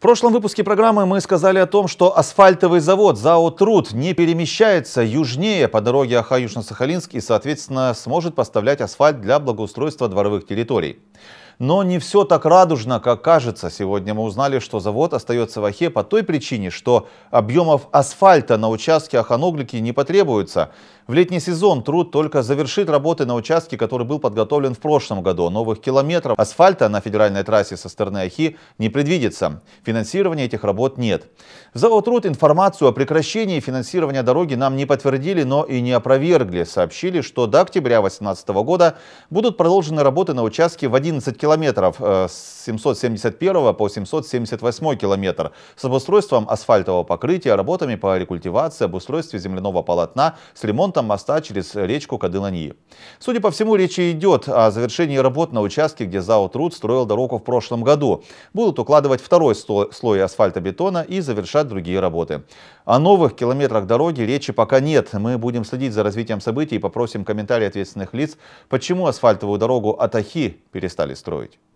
В прошлом выпуске программы мы сказали о том, что асфальтовый завод ЗАО «Труд» не перемещается южнее по дороге Ахаюшно-Сахалинск и, соответственно, сможет поставлять асфальт для благоустройства дворовых территорий. Но не все так радужно, как кажется. Сегодня мы узнали, что завод остается в Ахе по той причине, что объемов асфальта на участке Аханоглики не потребуется. В летний сезон труд только завершит работы на участке, который был подготовлен в прошлом году. Новых километров асфальта на федеральной трассе со стороны Ахи не предвидится. Финансирования этих работ нет. В Заводтруд информацию о прекращении финансирования дороги нам не подтвердили, но и не опровергли. Сообщили, что до октября 2018 года будут продолжены работы на участке в 11 километров э, с 771 по 778 километр с обустройством асфальтового покрытия, работами по рекультивации, обустройстве земляного полотна, с ремонтом ремонтом моста через речку Кадыланьи. Судя по всему, речь идет о завершении работ на участке, где ЗАО «Труд» строил дорогу в прошлом году. Будут укладывать второй слой асфальтобетона и завершать другие работы. О новых километрах дороги речи пока нет. Мы будем следить за развитием событий и попросим комментарии ответственных лиц, почему асфальтовую дорогу Атахи перестали строить.